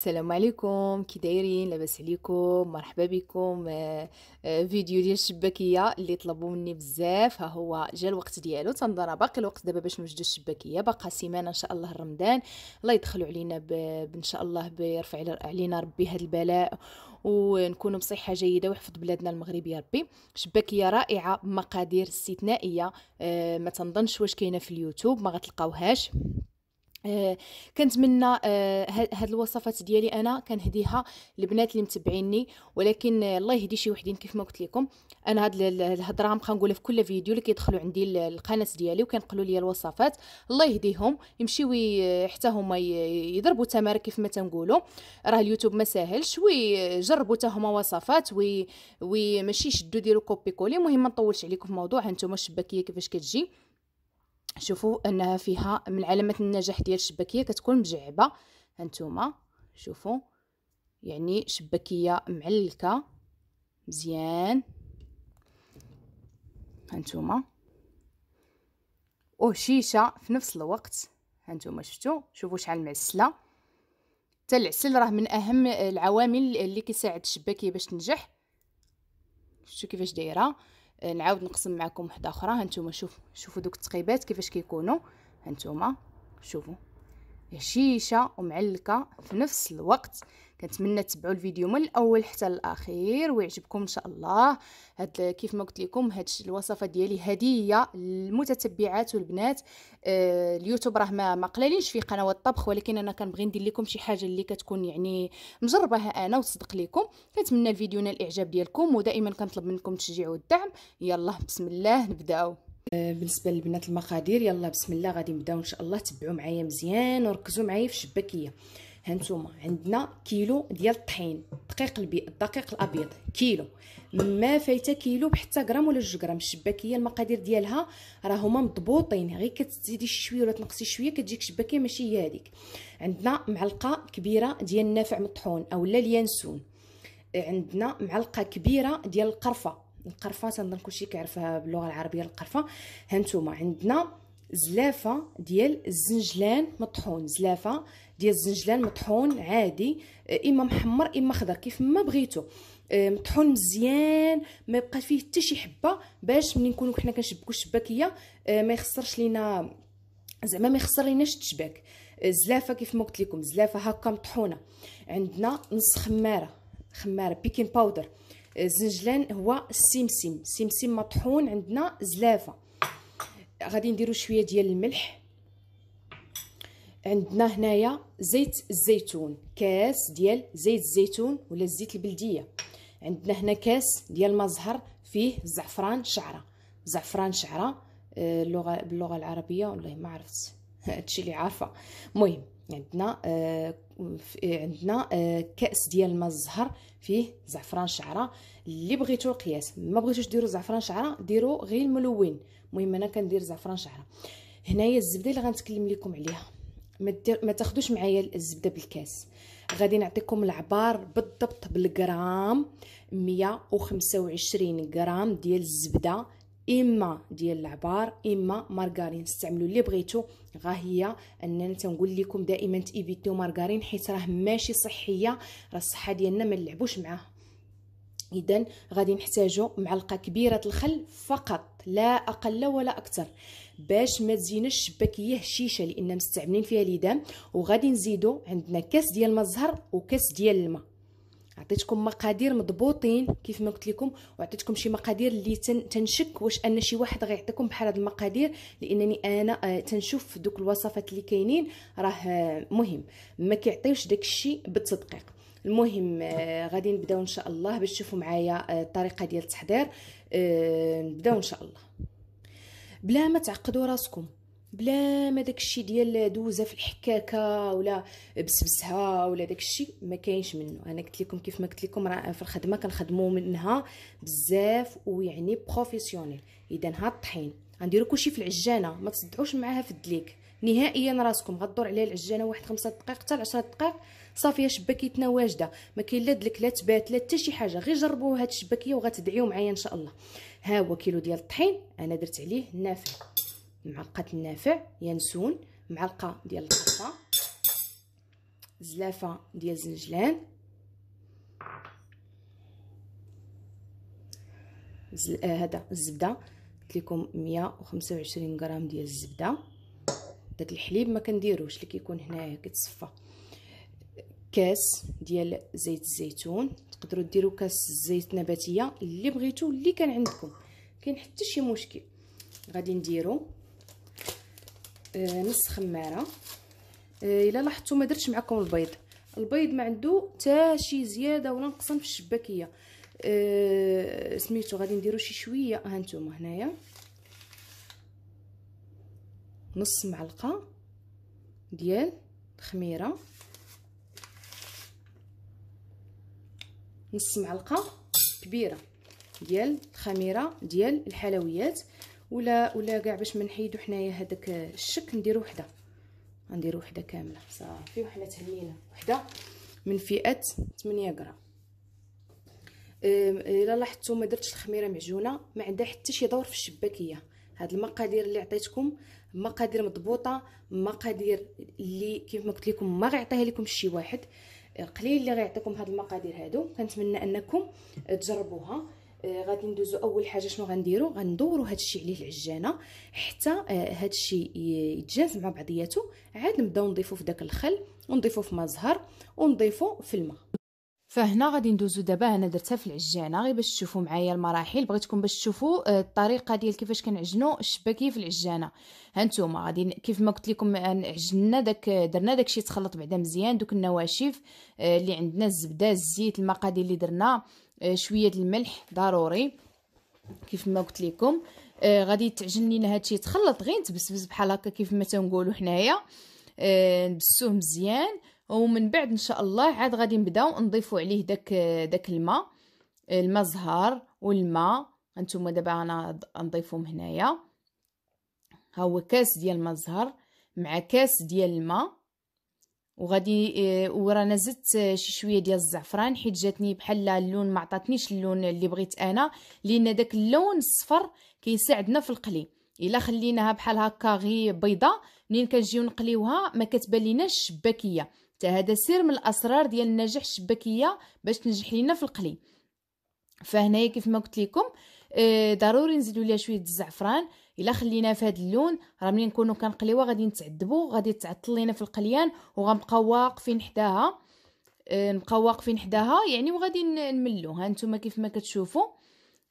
السلام عليكم كي دايرين لاباس عليكم مرحبا بكم آه، آه، فيديو ديال الشباكيه اللي طلبوا مني بزاف ها هو جا الوقت ديالو تنضرى باقي الوقت دابا باش نوجدوا الشباكيه باقا سيمانه ان شاء الله رمضان الله يدخلوا علينا ان شاء الله بيرفع علينا ربي هذا البلاء ونكونوا بصحه جيده ويحفظ بلادنا المغرب يا ربي شباكيه رائعه بمقادير استثنائيه آه، ما تنظنش واش كاينه في اليوتيوب ما غتلقاوهاش آه، كنتمنى آه، هاد الوصفات ديالي انا كنهديها البنات اللي متبعيني ولكن آه، الله يهدي شي وحدين كيف ما قلت لكم انا هاد الهضره غنبقى نقولها في كل فيديو اللي كيدخلوا عندي القناه ديالي وكنقولوا لي الوصفات الله يهديهم يمشيو حتى هما يضربوا تمار كيف ما تنقولوا راه اليوتيوب ما ساهلش ويجربوا حتى هما وصفات وي وماشي شدوا ديروا كوبي كولي المهم ما نطولش عليكم في الموضوع هانتوما الشباكيه كيفاش كتجي شوفوا انها فيها من علامات النجاح ديال الشباكيه كتكون مجعبه هانتوما شوفوا يعني شباكيه معلكه مزيان هانتوما وهشيشه في نفس الوقت هانتوما شفتوا شوفوا شحال معسله حتى العسل راه من اهم العوامل اللي كيساعد الشباكيه باش تنجح شفتوا كيفاش دايره آه، نعاود نقسم معكم وحده اخرى هانتوما شوف شوفوا دوك التقيبات كيفاش كيكونوا هانتوما شوفوا هشيشه ومعلكه في نفس الوقت كنتمنى تتبعوا الفيديو من الاول حتى الاخير ويعجبكم ان شاء الله هاد كيف ما قلت لكم هاد الوصفه ديالي هديه للمتتبعات والبنات آه اليوتيوب راه ما ما قلالينش فيه قنوات الطبخ ولكن انا كنبغي ندير لكم شي حاجه اللي كتكون يعني مجرباها انا وتصدق لكم كنتمنى الفيديو نال الاعجاب ديالكم ودائما كنطلب منكم التشجيع والدعم يلا بسم الله نبداو آه، بالنسبه للبنات المقادير يلا بسم الله غادي نبداو ان شاء الله تبعوا معايا مزيان وركزوا معايا في الشباكيه هانتوما عندنا كيلو ديال الطحين دقيق البي... الدقيق الابيض كيلو ما فايته كيلو بحتى غرام ولا جوج غرام الشباكيه المقادير ديالها راهما مضبوطين غير كتزيدي شويه ولا تنقصي شويه كتجيك شباكيه ماشي هي هذيك عندنا معلقه كبيره ديال النافع مطحون اولا اليانسون عندنا معلقه كبيره ديال القرفه القرفه تنظن كلشي كيعرفها باللغه العربيه القرفه هانتوما عندنا زلافه ديال الزنجلان مطحون زلافه ديال الزنجلان مطحون عادي آه، اما محمر اما خضر كيف ما بغيتو آه، مطحون مزيان ما يبقى فيه حتى شي حبه باش ملي نكونو حنا كنشبكو الشباكيه آه، ما يخسرش لينا زعما ما يخسر ليناش التشباك الزلافه كيف ما قلت لكم زلافه هكا مطحونه عندنا نص خماره خماره بيكين باودر الزنجلان هو السمسم السمسم مطحون عندنا زلافه غادي نديرو شويه ديال الملح عندنا هنايا زيت الزيتون كاس ديال زيت الزيتون ولا الزيت البلديه عندنا هنا كاس ديال ما زهر فيه زعفران شعره زعفران شعره آه، اللغه باللغه العربيه والله ما عرفت هادشي اللي عارفه المهم عندنا آه, آه، عندنا آه كاس ديال ما الزهر فيه زعفران شعره اللي بغيتو القياس ما بغيتوش ديروا زعفران شعره ديروا غير الملون المهم انا كندير زعفران شعره هنايا الزبده اللي غنتكلم لكم عليها ما, ما تاخذوش معايا الزبده بالكاس غادي نعطيكم العبار بالضبط بالغرام 125 غرام ديال الزبده اما ديال العبار اما مارغارين استعملوا اللي بغيتو غا هي اننا تنقول لكم دائما تيفيتيو مارغارين حيت راه ماشي صحيه راه الصحه ديالنا ما نلعبوش معاه اذا غادي نحتاجو معلقه كبيره الخل فقط لا اقل ولا اكثر باش ما تزينش الشباكيه هشيشه لان مستعملين فيها ليدام وغادي نزيدو عندنا كاس ديال ما الزهر وكاس ديال الماء عطيتكم مقادير مضبوطين كيف ما قلت لكم وعطيتكم شي مقادير اللي تن تنشك واش ان شي واحد غيعطيكم بحال هاد المقادير لانني انا آه، تنشوف دوك الوصفات اللي كاينين راه آه، مهم ما كيعطيوش داكشي بالتدقيق المهم آه، غادي نبداو ان شاء الله باش تشوفوا معايا آه، الطريقه ديال التحضير آه، نبداو ان شاء الله بلا ما تعقدوا راسكم بلا ما داكشي ديال دوزه في الحكاكه ولا بسبسها ولا داكشي ما كاينش منه انا قلت لكم كيف ما قلت لكم راه في الخدمه كنخدموا منها بزاف ويعني بروفيسيونيل اذا ها الطحين غنديروا كلشي في العجانه ما تصدعوش معاها في الدليك نهائيا راسكم غدور عليها العجانه واحد خمسة دقائق حتى 10 دقائق صافي شباكيتنا واجده ما كاين لا دلك لا تبات لا حتى شي حاجه غير جربوا هاد الشباكيه وغتدعيو معايا ان شاء الله ها هو كيلو ديال الطحين انا درت عليه النافع معلقه النافع ينسون معلقه ديال القرفه زلافه ديال الزنجلان آه هذا الزبده قلت لكم 125 غرام ديال الزبده داك الحليب ما كنديروش اللي كيكون هنايا كيتصفى كاس ديال زيت الزيتون تقدروا ديروا كاس زيت نباتيه اللي بغيتو اللي كان عندكم كاين حتى شي مشكل غادي نديرو آه، نص خماره آه، الا لاحظتوا ما درتش معكم البيض البيض ما عنده حتى شي زياده ولا نقصان في الشباكيه آه سميتو غادي نديرو شي شويه ها نتوما هنايا نص معلقه ديال الخميره نص معلقه كبيره ديال الخميره ديال الحلويات ولا ولا كاع باش ما نحيدو حنايا هذاك الشك نديرو وحده غنديرو وحده كامله صافي وحنا تهنينا وحده من فئه 8 غرام الا لاحظتوا ما درتش الخميره معجونه ما عندها حتى شي دور في الشباكيه هاد المقادير اللي عطيتكم مقادير مضبوطه مقادير اللي كيف ما قلت لكم ما غيعطيها لكم شي واحد آه، قليل اللي غيعطيكم هاد المقادير هادو كنتمنى انكم تجربوها آه، غادي ندوزو اول حاجه شنو غنديرو غندورو هادشي عليه العجانه حتى آه، هادشي يتجانس مع بعضياته عاد نبداو نضيفو في داك الخل ونضيفو في ما زهر ونضيفو في الماء فهنا غادي ندوزو دابا انا درتها في العجانه غير باش تشوفوا معايا المراحل بغيتكم باش تشوفوا آه، الطريقه ديال كيفاش كنعجنوا الشباكي في العجانه هانتوما غادي كيف ما قلت لكم آه، عجننا داك آه، درنا داكشي تخلط بعدا مزيان دوك النواشف اللي عندنا الزبده الزيت المقادير اللي درنا شويه الملح ضروري كيف ما قلت لكم غادي تعجن لينا هادشي تخلط غير تبسبس بحال هكا كيف ما تنقولوا حنايا نبسوه مزيان ومن بعد ان شاء الله عاد غادي نبداو نضيفوا عليه داك داك الماء الماء زهر والماء انتم دابا انا نضيفهم هنايا ها هو كاس ديال الماء زهر مع كاس ديال الماء وغادي آه، ورانا زدت آه، شي شويه ديال الزعفران حيت جاتني بحال اللون ما عطاتنيش اللون اللي بغيت انا لان داك اللون الصفر كيساعدنا في القلي الا خليناها بحال هكا غي بيضه منين كنجيو نقليوها ما كتبان ليناش شباكيه حتى هذا سر من الاسرار ديال النجاح الشبكيه باش تنجح لينا في القلي فهنايا كيف ما قلت لكم آه، ضروري نزيدوا ليها شويه الزعفران الا خليناها في هذا اللون راه ملي نكونوا كنقليوها غادي نتعذبوا غادي تعطل لينا في القليان وغنبقاو واقفين حداها آه، نبقاو واقفين حداها يعني وغادي نملو ها نتوما كيف ما كتشوفوا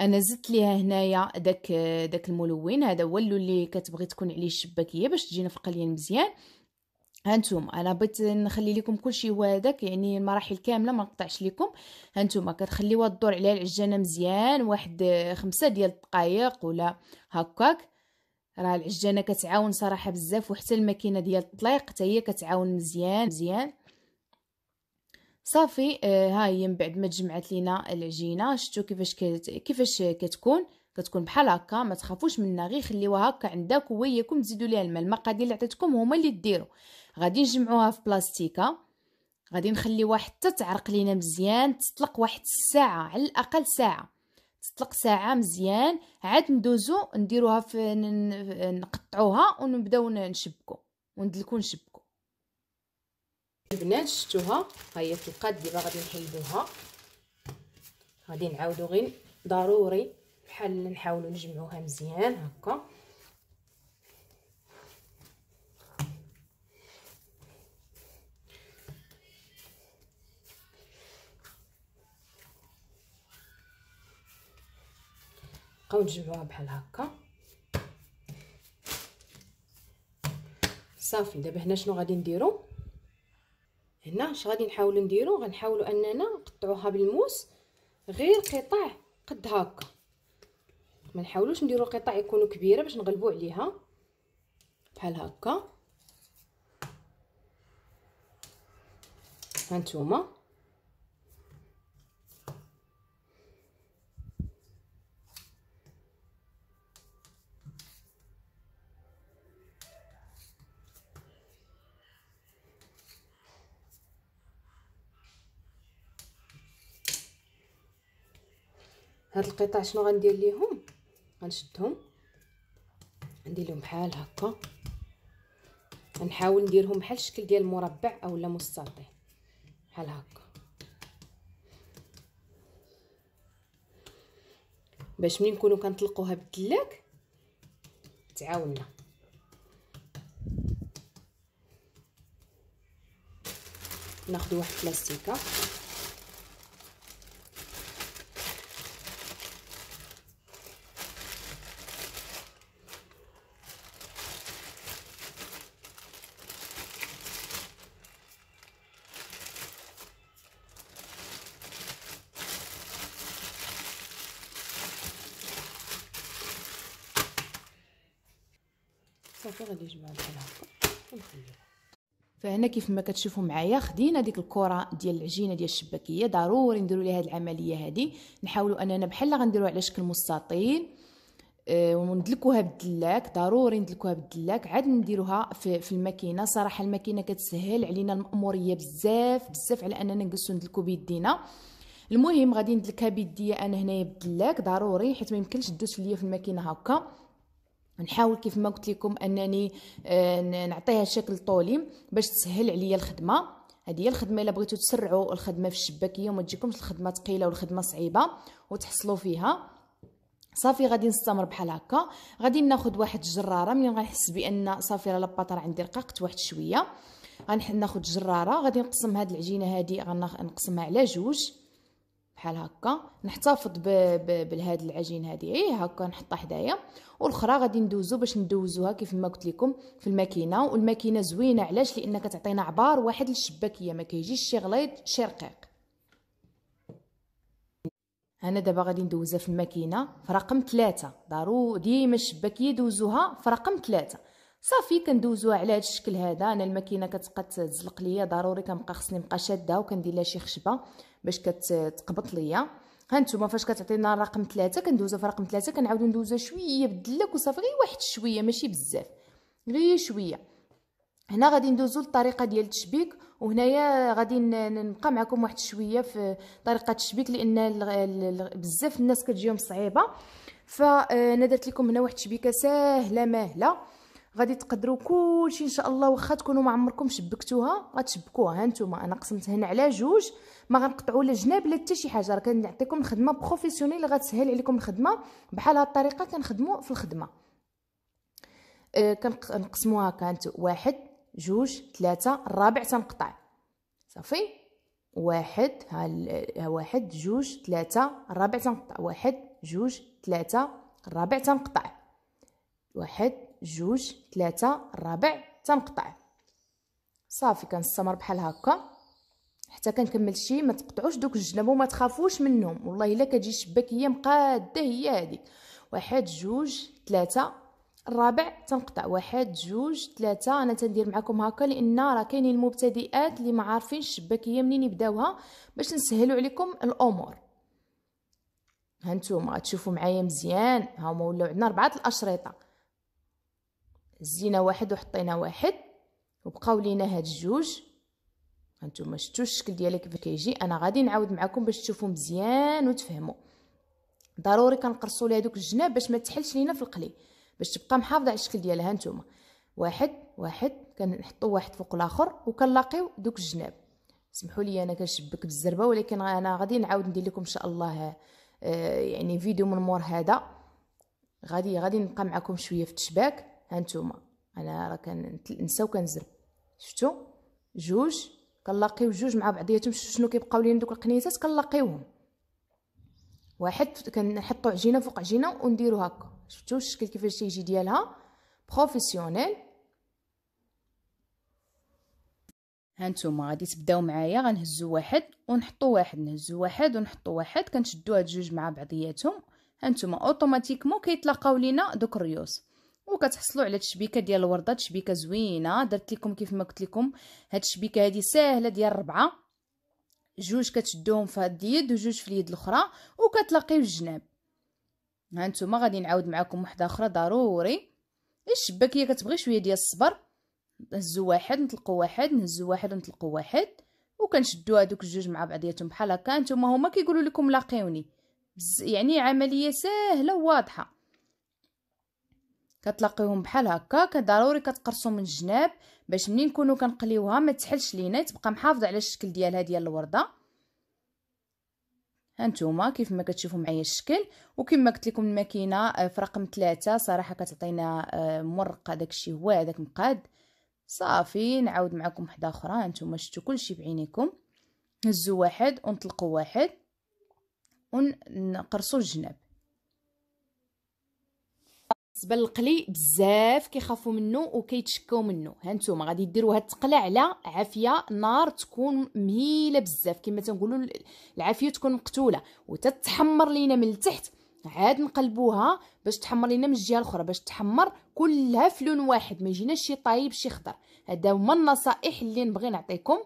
انا زدت ليها هنايا داك داك الملون هذا هو اللون اللي كتبغي تكون عليه الشباكيه باش تجينا في القليان مزيان هانتوما انا بغيت نخلي لكم كل شيء هو هذاك يعني المراحل كامله ما نقطعش لكم هانتوما كتخليوها تدور عليها العجانه مزيان واحد خمسة ديال الدقائق ولا هكاك راه العجانه كتعاون صراحه بزاف وحتى الماكينه ديال الطليق حتى هي كتعاون مزيان مزيان صافي آه، ها هي من بعد ما تجمعت لينا العجينه شفتوا كيفاش كت... كيفاش كتكون كتكون بحال هكا ما تخافوش منها غير خليوها هكا عندك وياكم تزيدوا ليها الماء المقادير اللي عطيتكم هما اللي ديروا غادي نجمعوها في بلاستيكه غادي نخليوها حتى تعرق لينا مزيان تطلق واحد الساعه على الاقل ساعه تطلق ساعه مزيان عاد ندوزو نديروها في نقطعوها ونبداو نشبكو وندلكو نشبكو البنات شفتوها ها هي في القاد دابا غادي نحيدوها غادي نعاودو غير ضروري بحال نحاولو نجمعوها مزيان هكا نبقاو نجمعوها بحال هكا صافي دابا هنا شنو غادي نديرو هنا اش غادي نحاولو نديرو غنحاولو اننا نقطعوها بالموس غير قطع قد هكا ما نحاولوش نديرو قطع يكونوا كبيره باش نغلبو عليها بحال هكا هانتوما هاد القطع شنو غندير ليهم غنشدهم ندير لهم بحال هكا غنحاول نديرهم بحال الشكل ديال المربع اولا مستطيل بحال هكا باش ملي نكونو كنطلقوها بالدلاك تعاوننا ناخذ واحد البلاستيكه صافي غادي نجمع بحال هكا ونخليها فهنا كيف ما كتشوفوا معايا خدينا ديك الكره ديال العجينه ديال الشباكيه ضروري نديروا ليها هذه العمليه هذه نحاولوا اننا بحال غنديروها على شكل مستطيل أه وندلكوها بالدلاك ضروري ندلكوها بالدلاك عاد نديروها في, في الماكينه صراحه الماكينه كتسهل علينا الماموريه بزاف بزاف على اننا نجلسوا ندلكو بيدينا المهم غادي ندلكها بيديا انا هنايا بالدلاك ضروري حيت ما يمكنش تدوز ليا في الماكينه هكا نحاول كيف ما قلت لكم انني آه، نعطيها شكل طولي باش تسهل عليا الخدمه هذه هي الخدمه الا بغيتو تسرعوا الخدمه في الشباكيه وما تجيكمش الخدمه ثقيله والخدمه صعيبه وتحصلوا فيها صافي غادي نستمر بحال هكا غادي ناخذ واحد الجراره ملي غنحس بان صافي راه لاباط راه عندي رقاقت واحد شويه غناخذ جراره غادي نقسم هاد العجينه هادي غنقسمها على جوج بحال هكا نحتفظ بهاد العجين هادي اي هكا نحطها حدايا والاخرى غادي ندوزو باش ندوزوها كيف ما قلت لكم في الماكينه والماكينه زوينه علاش لان كتعطينا عبار واحد للشباكيه ما كيجيش شي غليظ شي رقيق انا دابا غادي ندوزها في الماكينه في رقم 3 ضروري ديما الشباكيه دوزوها في رقم 3 صافي كندوزو على هذا الشكل هذا انا الماكينه كتبقى تزلق ليا ضروري كنبقى خصني نبقى شاده وكندير لها شي خشبه باش كتقبط ليا هانتوما فاش كتعطينا رقم 3 كندوزو في رقم 3 كنعاودو ندوزو شويه بالدلك وصافي غير واحد شويه ماشي بزاف غير شويه هنا غادي ندوزو للطريقه ديال التشبيك وهنايا غادي نبقى معكم واحد شويه في طريقه التشبيك لان بزاف الناس كتجيهم صعيبه فانا درت لكم هنا واحد التشبيكه ساهله ماهله غادي تقدروا كلشي ان شاء الله واخا تكونوا ما عمركم شبكتوها غتشبكوها هانتوما انا قسمتها هنا على جوج ما غنقطعوا لا جناب لا حتى شي حاجه راه كنعطيكم الخدمه بروفيسيونيل اللي غتسهل عليكم الخدمه بحال هاد الطريقه كنخدموا في الخدمه أه كنقسموها كانت واحد جوج ثلاثة الرابع تنقطع صافي واحد ها واحد جوج ثلاثة الرابع تنقطع واحد جوج ثلاثة الرابع تنقطع واحد جوج ثلاثة الرابع تنقطع صافي كنستمر بحال هكا حتى كنكمل شي ما تقطعوش دوك الجناب وما تخافوش منهم والله الا كتجي الشباكيه مقاده هي هذيك واحد جوج ثلاثة الرابع تنقطع واحد جوج ثلاثة انا تندير معكم هكا لان راه كاينين المبتدئات اللي ما عارفينش الشباكيه منين يبداوها باش نسهلوا عليكم الامور هانتوما تشوفوا معايا مزيان ها هما ولاو عندنا اربعه الاشرطه زينا واحد وحطينا واحد وبقاو لينا هاد الجوج هانتوما شفتوا الشكل ديالها كيفاش كيجي انا غادي نعاود معكم باش تشوفوا مزيان وتفهموا ضروري كنقرصوا ليها دوك الجناب باش ما تحلش لينا في القلي باش تبقى محافظه على الشكل ديالها هانتوما واحد واحد كنحطوا واحد فوق الاخر وكنلاقيو دوك الجناب سمحوا لي انا كنشبك بالزربه ولكن انا غادي نعاود ندير لكم ان شاء الله آه، يعني فيديو من مور هذا غادي غادي نبقى معكم شويه في التشباك هانتوما انا راه كنسى كنزرب شفتو جوج كنلاقيو جوج مع بعضياتهم شنو كيبقاو لينا دوك القنيتات كنلاقيوهم واحد كنحطو عجينه فوق عجينه ونديرو هكا شفتو الشكل كيفاش تيجي ديالها بروفيسيونيل هانتوما غادي تبداو معايا غنهزو واحد ونحطو واحد نهزو واحد ونحطو واحد كنشدو هاد جوج مع بعضياتهم هانتوما اوتوماتيكمون كيتلاقاو لينا دوك الريوس وكتحصلوا على تشبيكه ديال الورده تشبيكه زوينه درت لكم كيف ما قلت لكم هاد التشبيكه هادي ساهله ديال ربعه جوج كتشدوهم في هاد اليد وجوج في اليد الاخرى وكتلاقيو الجناب ها نتوما غادي نعاود معكم وحده اخرى ضروري الشباكيه كتبغي شويه ديال الصبر نهزو واحد نطلقو واحد نهزو واحد نطلقو واحد وكنشدو هادوك الجوج مع بعضياتهم بحال هكا نتوما هما كيقولوا لكم لاقيوني يعني عمليه ساهله وواضحه كتلاقيهم بحال هكا كضروري كتقرصو من الجناب باش منين نكونو كنقليوها ما تحلش لينا تبقى محافظه على الشكل ديالها ديال الورده هانتوما كيف ما كتشوفوا معايا الشكل وكما قلت لكم الماكينه آه، في رقم ثلاثة صراحه كتعطينا آه، مرقه داكشي هو هذاك مقاد صافي نعاود معكم وحده اخرى هانتوما شفتوا كلشي بعينيكم نهزوا واحد ونطلقوا واحد ونقرصوا الجناب بالنسبه للقلي بزاف كيخافوا منه وكيتشكاو منه هانتوما غادي ديروا هاد التقله على عافيه نار تكون مهيله بزاف كما تنقولوا العافيه تكون مقتوله وتتحمر لينا من التحت عاد نقلبوها باش تحمر لينا من الجهه الاخرى باش تحمر كلها في لون واحد ما يجيناش شي طايب شي خضر هذا هما النصائح اللي نبغي نعطيكم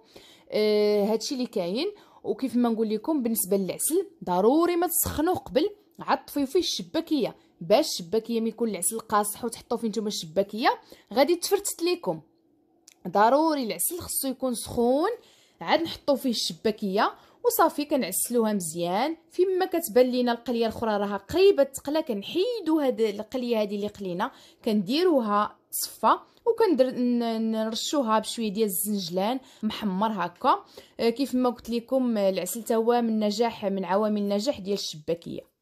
آه هادشي اللي كاين وكيف ما نقول لكم بالنسبه للعسل ضروري ما تسخنوه قبل عطفيو فيه الشباكيه باش الشباكيه ملي يكون العسل قاصح وتحطوه فيه نتوما الشباكيه غادي تفرتت ليكم ضروري العسل خصو يكون سخون عاد نحطو فيه الشباكيه وصافي كنعسلوها مزيان فيما كتبان لينا القليه الاخرى راها قريبه تقلى كنحيدو هاد القليه هادي اللي قلينا كنديروها تصفى وكندر نرشوها بشويه ديال الزنجلان محمر هكا آه، كيف ما قلت لكم العسل تا هو من نجاح من عوامل النجاح ديال الشباكيه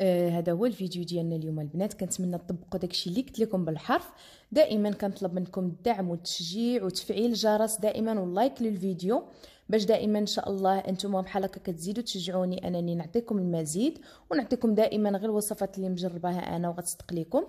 آه هذا هو الفيديو ديالنا اليوم البنات كنتمنى تطبقوا داكشي اللي قلت لكم بالحرف دائما كنطلب منكم الدعم والتشجيع وتفعيل الجرس دائما واللايك للفيديو باش دائما ان شاء الله انتم بحال هكا كتزيدوا تشجعوني انني نعطيكم المزيد ونعطيكم دائما غير الوصفات اللي مجرباها انا وغتصدق لكم